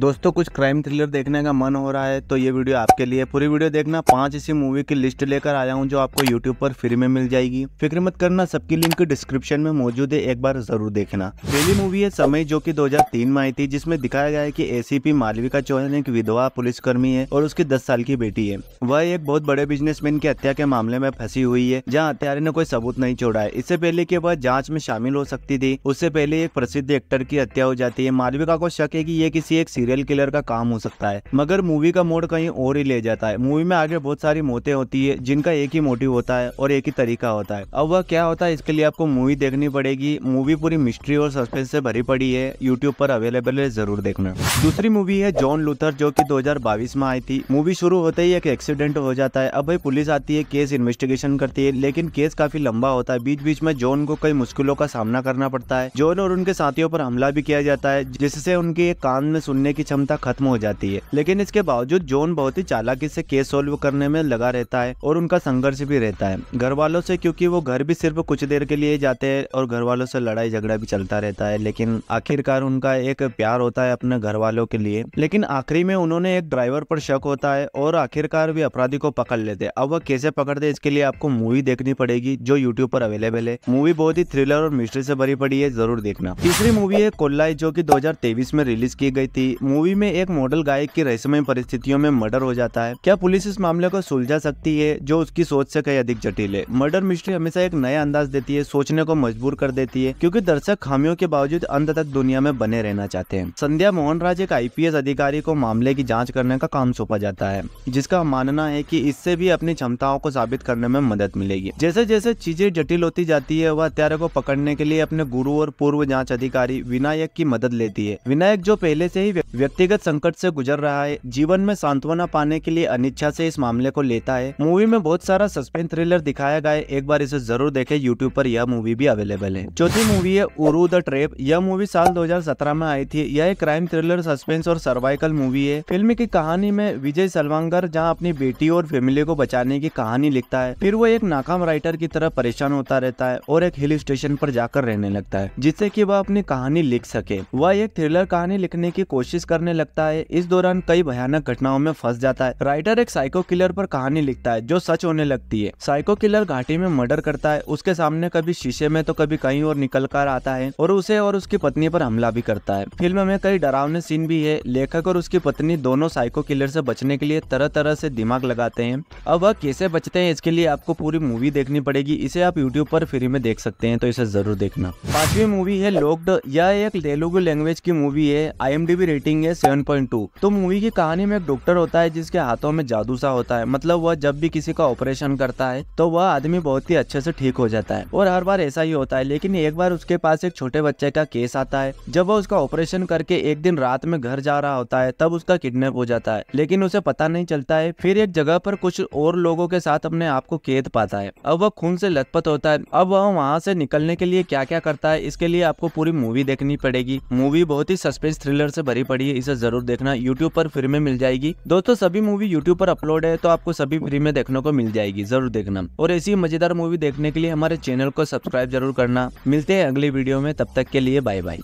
दोस्तों कुछ crime thriller देखने का मन हो रहा है तो ये वीडियो आपके लिए पूरी वीडियो देखना पांच ऐसी मूवी की लिस्ट लेकर आया हूँ जो आपको यूट्यूब पर फ्री में मिल जाएगी फिक्र मत करना सबकी लिंक डिस्क्रिप्शन में मौजूद है एक बार जरूर देखना पहली मूवी है समय जो कि 2003 में आई थी जिसमें दिखाया गया है सी पी मालविका चौहान एक विधवा पुलिसकर्मी है और उसकी दस साल की बेटी है वह एक बहुत बड़े बिजनेस की हत्या के मामले में फंसी हुई है जहाँ हत्यारे ने कोई सबूत नहीं छोड़ा है इससे पहले की वह जाँच में शामिल हो सकती थी उससे पहले एक प्रसिद्ध एक्टर की हत्या हो जाती है मालविका को शक है की ये किसी एक सीरियल किलर का काम हो सकता है मगर मूवी का मोड कहीं और ही ले जाता है मूवी में आगे बहुत सारी मौतें होती है जिनका एक ही मोटिव होता है और एक ही तरीका होता है अब वह क्या होता है इसके लिए आपको मूवी देखनी पड़ेगी मूवी पूरी मिस्ट्री और सस्पेंस से भरी पड़ी है यूट्यूब पर अवेलेबल है जरूर देखना दूसरी मूवी है जॉन लूथर जो की दो में आई थी मूवी शुरू होते ही एक एक्सीडेंट हो जाता है अब भाई पुलिस आती है केस इन्वेस्टिगेशन करती है लेकिन केस काफी लंबा होता है बीच बीच में जॉन को कई मुश्किलों का सामना करना पड़ता है जॉन और उनके साथियों पर हमला भी किया जाता है जिससे उनके कान में सुनने की क्षमता खत्म हो जाती है लेकिन इसके बावजूद जोन बहुत ही चालाकी से केस सोल्व करने में लगा रहता है और उनका संघर्ष भी रहता है घर वालों से क्योंकि वो घर भी सिर्फ कुछ देर के लिए जाते हैं और घर वालों से लड़ाई झगड़ा भी चलता रहता है लेकिन आखिरकार उनका एक प्यार होता है अपने घर वालों के लिए लेकिन आखिरी में उन्होंने एक ड्राइवर पर शक होता है और आखिरकार भी अपराधी को पकड़ लेते हैं अब वह कैसे पकड़ते इसके लिए आपको मूवी देखनी पड़ेगी जो यूट्यूब पर अवेलेबल है मूवी बहुत ही थ्रिलर और मिस्ट्री से भरी पड़ी है जरूर देखना तीसरी मूवी है कोल्लाई जो की दो में रिलीज की गई थी मूवी में एक मॉडल गायक की रहस्यमय परिस्थितियों में मर्डर हो जाता है क्या पुलिस इस मामले को सुलझा सकती है जो उसकी सोच से कहीं अधिक जटिल है मर्डर मिस्ट्री हमेशा एक नया अंदाज देती है सोचने को मजबूर कर देती है क्योंकि दर्शक खामियों के बावजूद अंत तक दुनिया में बने रहना चाहते हैं संध्या मोहन राज एक आई अधिकारी को मामले की जाँच करने का काम सौंपा जाता है जिसका मानना है की इससे भी अपनी क्षमताओं को साबित करने में मदद मिलेगी जैसे जैसे चीजें जटिल होती जाती है वह हत्यारे को पकड़ने के लिए अपने गुरु और पूर्व जाँच अधिकारी विनायक की मदद लेती है विनायक जो पहले से ही व्यक्तिगत संकट से गुजर रहा है जीवन में सांत्वना पाने के लिए अनिच्छा से इस मामले को लेता है मूवी में बहुत सारा सस्पेंस थ्रिलर दिखाया गया है एक बार इसे जरूर देखे यूट्यूब पर यह मूवी भी अवेलेबल है चौथी मूवी है उरू द ट्रेप यह मूवी साल दो में आई थी यह एक क्राइम थ्रिलर सस्पेंस और सर्वाइकल मूवी है फिल्म की कहानी में विजय सलवांगर जहाँ अपनी बेटी और फैमिली को बचाने की कहानी लिखता है फिर वो एक नाकाम राइटर की तरह परेशान होता रहता है और एक हिल स्टेशन पर जाकर रहने लगता है जिससे की वह अपनी कहानी लिख सके वह एक थ्रिलर कहानी लिखने की कोशिश कोशिश करने लगता है इस दौरान कई भयानक घटनाओं में फंस जाता है राइटर एक साइको किलर पर कहानी लिखता है जो सच होने लगती है साइको किलर घाटी में मर्डर करता है उसके सामने कभी शीशे में तो कभी कहीं और निकल कर आता है और उसे और उसकी पत्नी पर हमला भी करता है फिल्म में कई डरावने सीन भी है लेखक और उसकी पत्नी दोनों साइको किलर से बचने के लिए तरह तरह से दिमाग लगाते हैं अब वह कैसे बचते हैं इसके लिए आपको पूरी मूवी देखनी पड़ेगी इसे आप यूट्यूब पर फ्री में देख सकते हैं तो इसे जरूर देखना पांचवी मूवी है लोक्ड यह एक तेलुगु लैंग्वेज की मूवी है I M D B rating है टू तो मूवी की कहानी में एक डॉक्टर होता है जिसके हाथों में जादू सा होता है मतलब वह जब भी किसी का ऑपरेशन करता है तो वह आदमी बहुत ही अच्छे से ठीक हो जाता है और हर बार ऐसा ही होता है लेकिन एक बार उसके पास एक छोटे बच्चे का केस आता है जब वह उसका ऑपरेशन करके एक दिन रात में घर जा रहा होता है तब उसका किडनेप हो जाता है लेकिन उसे पता नहीं चलता है फिर एक जगह पर कुछ और लोगों के साथ अपने आप को कैद पाता है अब वह खून से लथपथ होता है अब वह वहाँ से निकलने के लिए क्या क्या करता है इसके लिए आपको पूरी मूवी देखनी पड़ेगी मूवी बहुत ही सस्पेंस थ्रिलर से भरी पड़ी पड़ी है इसे जरूर देखना यूट्यूब पर फ्री में मिल जाएगी दोस्तों सभी मूवी यूट्यूब पर अपलोड है तो आपको सभी फ्री में देखने को मिल जाएगी जरूर देखना और ऐसी मजेदार मूवी देखने के लिए हमारे चैनल को सब्सक्राइब जरूर करना मिलते हैं अगली वीडियो में तब तक के लिए बाय बाय